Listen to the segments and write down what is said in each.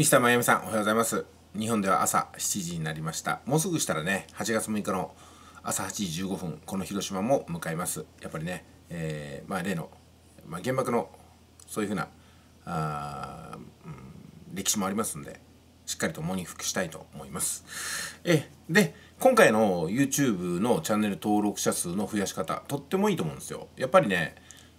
ミスターマヤミさん、おはようございます。日本では朝7時になりました。もうすぐしたらね、8月6日の朝8時15分、この広島も向かいます。やっぱりね、えー、まあ、例の、まあ、原爆のそういうふうなあ、うん、歴史もありますんで、しっかりと喪に服したいと思います。えで、今回の YouTube のチャンネル登録者数の増やし方、とってもいいと思うんですよ。やっぱりね、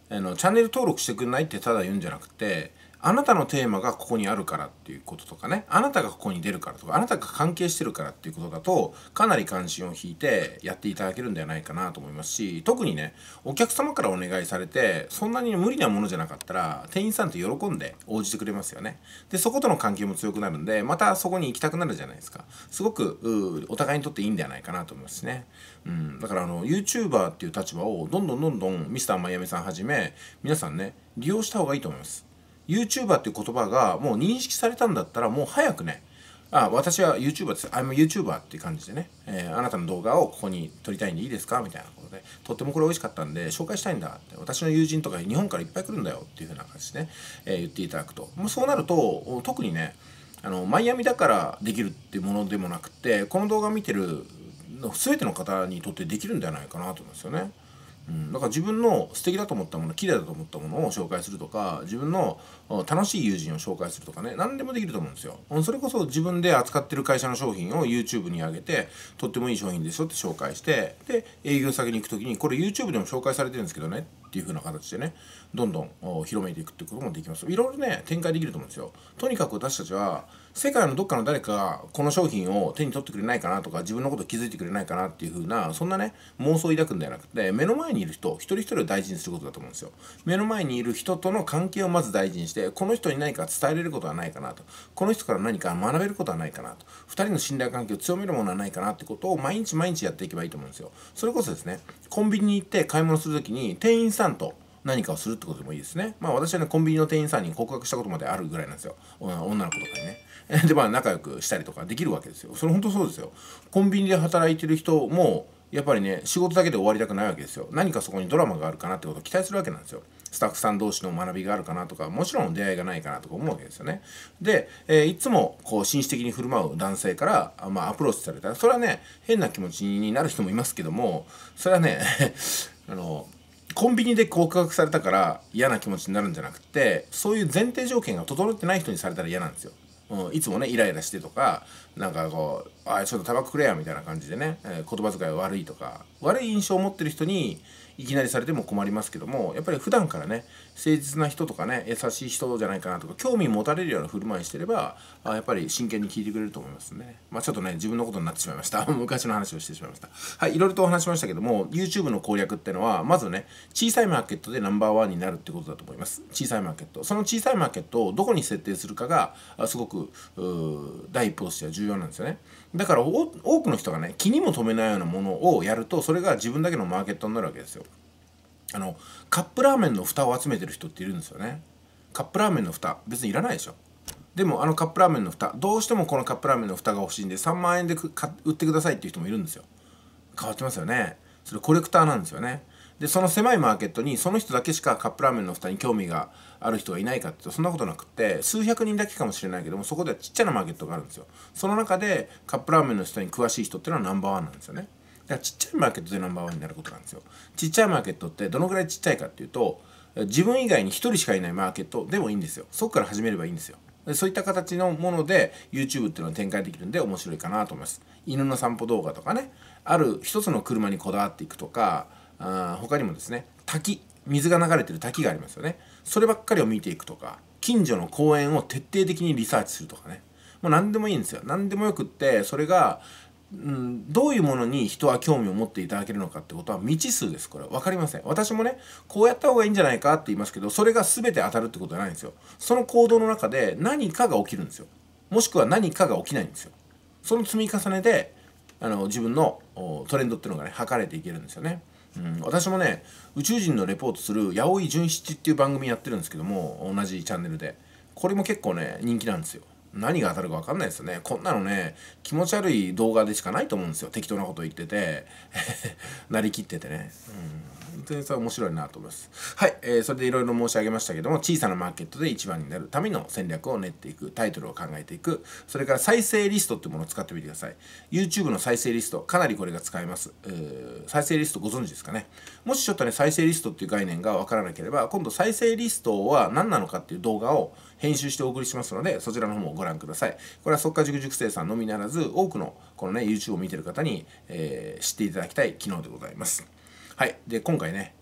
あのチャンネル登録してくんないってただ言うんじゃなくて、あなたのテーマがここにあるからっていうこととかねあなたがここに出るからとかあなたが関係してるからっていうことだとかなり関心を引いてやっていただけるんではないかなと思いますし特にねお客様からお願いされてそんなに無理なものじゃなかったら店員さんって喜んで応じてくれますよねでそことの関係も強くなるんでまたそこに行きたくなるじゃないですかすごくお互いにとっていいんではないかなと思いますしね、うん、だからあの YouTuber っていう立場をどんどんどんどんミスターマイアミさんはじめ皆さんね利用した方がいいと思います YouTuber っていう言葉がもう認識されたんだったらもう早くね、あ、私は YouTuber です。I'm a YouTuber っていう感じでね、えー、あなたの動画をここに撮りたいんでいいですかみたいなことで、とってもこれ美味しかったんで紹介したいんだって、私の友人とか日本からいっぱい来るんだよっていうふうな感じでね、えー、言っていただくと。もうそうなると、特にね、あの、マイアミだからできるっていうものでもなくて、この動画見てる全ての方にとってできるんじゃないかなと思うんですよね。うん、だから自分の素敵だと思ったもの綺麗だと思ったものを紹介するとか自分の楽しい友人を紹介するとかね何でもできると思うんですよそれこそ自分で扱ってる会社の商品を YouTube に上げてとってもいい商品でしょって紹介してで営業先に行く時にこれ YouTube でも紹介されてるんですけどねっていう風な形でねどんどん広めていくってこともできますいろいろね展開できると思うんですよとにかく私たちは世界のどっかの誰かがこの商品を手に取ってくれないかなとか自分のこと気づいてくれないかなっていう風なそんなね妄想を抱くんではなくて目の前にいる人一人一人を大事にすることだと思うんですよ目の前にいる人との関係をまず大事にしてこの人に何か伝えれることはないかなとこの人から何か学べることはないかなと2人の信頼関係を強めるものはないかなってことを毎日毎日やっていけばいいと思うんですよそれこそですねコンビニに行って買い物する時に店員さんさんと何かをするってことでもいいですね。まあ私はね、コンビニの店員さんに告白したことまであるぐらいなんですよ。女の子とかにね。で、まあ仲良くしたりとかできるわけですよ。それ本当そうですよ。コンビニで働いてる人も、やっぱりね、仕事だけで終わりたくないわけですよ。何かそこにドラマがあるかなってことを期待するわけなんですよ。スタッフさん同士の学びがあるかなとか、もちろん出会いがないかなとか思うわけですよね。で、えー、いつもこう紳士的に振る舞う男性から、まあ、アプローチされたら、それはね、変な気持ちになる人もいますけども、それはね、あの、コンビニで告白されたから嫌な気持ちになるんじゃなくてそういう前提条件が整ってない人にされたら嫌なんですよ。うん、いつもねイライラしてとかなんかこう「あちょっとタバコくれや」みたいな感じでね、えー、言葉遣い悪いとか悪い印象を持ってる人にいきなりされても困りますけどもやっぱり普段からね誠実な人とかね優しい人じゃないかなとか興味持たれるような振る舞いしてればあやっぱり真剣に聞いてくれると思いますねまあちょっとね自分のことになってしまいました 昔の話をしてしまいましたはいいろいろとお話しましたけども YouTube の攻略ってのはまずね小さいマーケットでナンバーワンになるってことだと思います小さいマーケットその小さいマーケットをどこに設定するかがすごく第一歩としては重要なんですよねだから多くの人がね気にも留めないようなものをやるとそそれが自分だけのマーケットになるわけですよあのカップラーメンの蓋を集めてる人っているんですよねカップラーメンの蓋別にいらないでしょでもあのカップラーメンの蓋どうしてもこのカップラーメンの蓋が欲しいんで3万円で売ってくださいっていう人もいるんですよ変わってますよねそれコレクターなんですよねでその狭いマーケットにその人だけしかカップラーメンの蓋に興味がある人がいないかってとそんなことなくって数百人だけかもしれないけどもそこではちっちゃなマーケットがあるんですよその中でカップラーメンの人に詳しい人っていうのはナンバーワンなんですよねだからちっちゃいマーケットでナンバーワンになることなんですよ。ちっちゃいマーケットってどのぐらいちっちゃいかっていうと、自分以外に1人しかいないマーケットでもいいんですよ。そこから始めればいいんですよ。そういった形のもので YouTube っていうのは展開できるんで面白いかなと思います。犬の散歩動画とかね、ある一つの車にこだわっていくとか、あ他にもですね、滝、水が流れてる滝がありますよね。そればっかりを見ていくとか、近所の公園を徹底的にリサーチするとかね。もう何でもいいんですよ。何でもよくって、それが、うん、どういうものに人は興味を持っていただけるのかってことは未知数です。これ分かりません。私もね、こうやった方がいいんじゃないかって言いますけど、それが全て当たるってことじゃないんですよ。その行動の中で何かが起きるんですよ。もしくは何かが起きないんですよ。その積み重ねで、あの自分のトレンドっていうのがね、測れていけるんですよね。うん、私もね、宇宙人のレポートする八尾井純七っていう番組やってるんですけども、同じチャンネルで。これも結構ね、人気なんですよ。何が当たるか分かんないですよね。こんなのね、気持ち悪い動画でしかないと思うんですよ。適当なこと言ってて、なりきっててね。うん。全然面白いなと思います。はい、えー、それでいろいろ申し上げましたけども、小さなマーケットで一番になるための戦略を練っていく、タイトルを考えていく、それから再生リストっていうものを使ってみてください。YouTube の再生リスト、かなりこれが使えます。再生リストご存知ですかね。もしちょっとね、再生リストっていう概念が分からなければ、今度再生リストは何なのかっていう動画を、編集してお送りしますので、そちらの方もご覧ください。これはっか。塾塾生さんのみならず、多くのこのね、YouTube を見てる方に、えー、知っていただきたい機能でございます。はい。で、今回ね、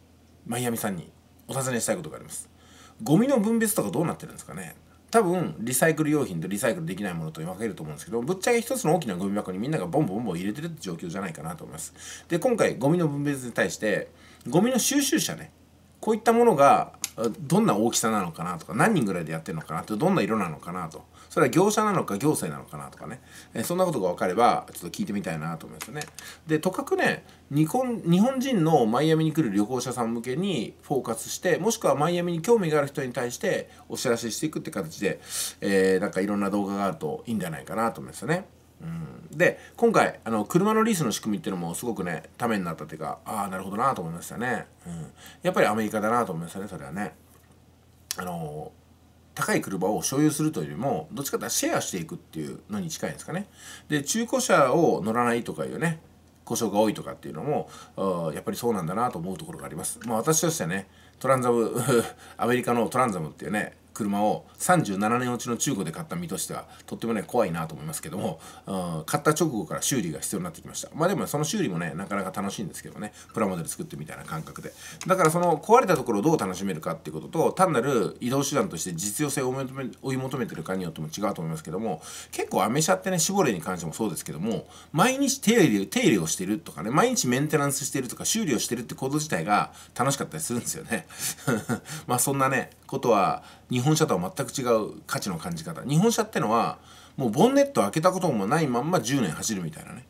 マイアミさんにお尋ねしたいことがあります。ゴミの分別とかどうなってるんですかね多分リサイクル用品とリサイクルできないものとに分けると思うんですけどぶっちゃけ一つの大きなゴミ箱にみんながボンボンボンボン入れてるって状況じゃないかなと思いますで今回ゴミの分別に対してゴミの収集車ねこういったものがどんな大きさなのかなとか何人ぐらいでやってるのかなとどんな色なのかなとそれは業者なのか行政なのかなとかね、えそんなことが分かればちょっと聞いてみたいなと思いますよね。でとかくね日本日本人のマイアミに来る旅行者さん向けにフォーカスしてもしくはマイアミに興味がある人に対してお知らせしていくって形で、えー、なんかいろんな動画があるといいんじゃないかなと思いますよね。うん、で今回あの車のリースの仕組みっていうのもすごくねためになったっていうかああなるほどなと思いましたね、うん、やっぱりアメリカだなと思いましたねそれはねあの高い車を所有するというよりもどっちかというとシェアしていくっていうのに近いんですかねで中古車を乗らないとかいうね故障が多いとかっていうのもやっぱりそうなんだなと思うところがありますまあ私としてはねトランザム アメリカのトランザムっていうね車を37年落ちの中古で買った身としてはとってもね怖いなと思いますけども、うん、買った直後から修理が必要になってきましたまあでもその修理もねなかなか楽しいんですけどねプラモデル作ってみたいな感覚でだからその壊れたところをどう楽しめるかっていうことと単なる移動手段として実用性を追い求めてるかによっても違うと思いますけども結構アメ車ってね絞れに関してもそうですけども毎日手入れ手入れをしてるとかね毎日メンテナンスしてるとか修理をしてるってこと自体が楽しかったりするんですよねまあそんなねことは日本車とは全く違う価値の感じ方日本車ってのはもうボンネット開けたこともないまんま10年走るみたいなね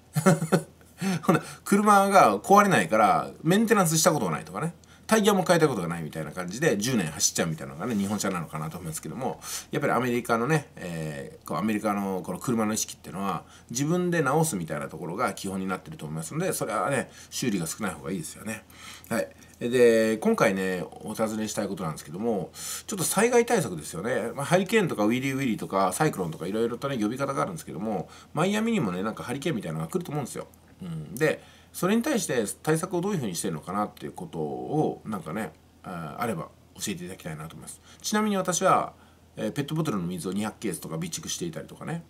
ほな車が壊れないからメンテナンスしたことがないとかねタイヤも変えたことがないみたいな感じで10年走っちゃうみたいなのがね日本車なのかなと思うんですけどもやっぱりアメリカのね、えー、こうアメリカのこの車の意識っていうのは自分で直すみたいなところが基本になってると思いますのでそれはね修理が少ない方がいいですよね。はいで今回ねお尋ねしたいことなんですけどもちょっと災害対策ですよね、まあ、ハリケーンとかウィリーウィリーとかサイクロンとかいろいろとね呼び方があるんですけどもマイアミにもねなんかハリケーンみたいなのが来ると思うんですよ。うん、でそれに対して対策をどういうふうにしてるのかなっていうことをなんかねあれば教えていただきたいなと思いますちなみに私は、ペットボトルの水を200ケースとか備蓄していたりとかね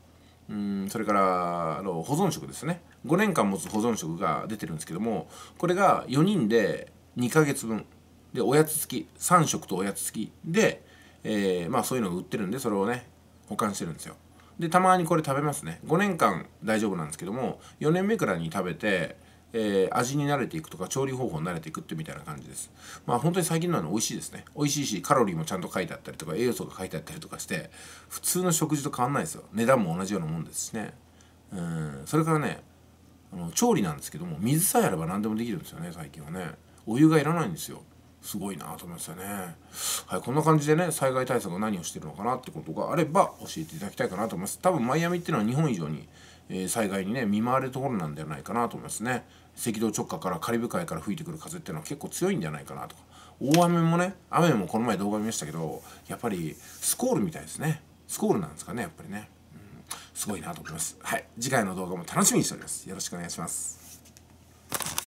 うんそれからあの保存食ですね5年間持つ保存食が出てるんですけどもこれが4人で2ヶ月分でおやつ付き3食とおやつ付きで、えー、まあそういうのを売ってるんでそれをね保管してるんですよでたまにこれ食べますね5年間大丈夫なんですけども4年目くらいに食べてえー、味に慣れていくとか調理方法に慣れていくってみたいな感じですまあ本当に最近のは美味しいですね美味しいしカロリーもちゃんと書いてあったりとか栄養素が書いてあったりとかして普通の食事と変わんないですよ値段も同じようなもんですしねうんそれからねあの調理なんですけども水さえあれば何でもできるんですよね最近はねお湯がいらないんですよすごいなと思いましたね。はい、こんな感じでね、災害対策は何をしてるのかなってことがあれば教えていただきたいかなと思います。多分マイアミっていうのは日本以上にえー、災害にね見舞われるところなんじゃないかなと思いますね赤道直下からカリブ海から吹いてくる風っていうのは結構強いんじゃないかなとか大雨もね雨もこの前動画見ましたけどやっぱりスコールみたいですねスコールなんですかねやっぱりね、うん、すごいなと思いますはい次回の動画も楽しみにしておりますよろしくお願いします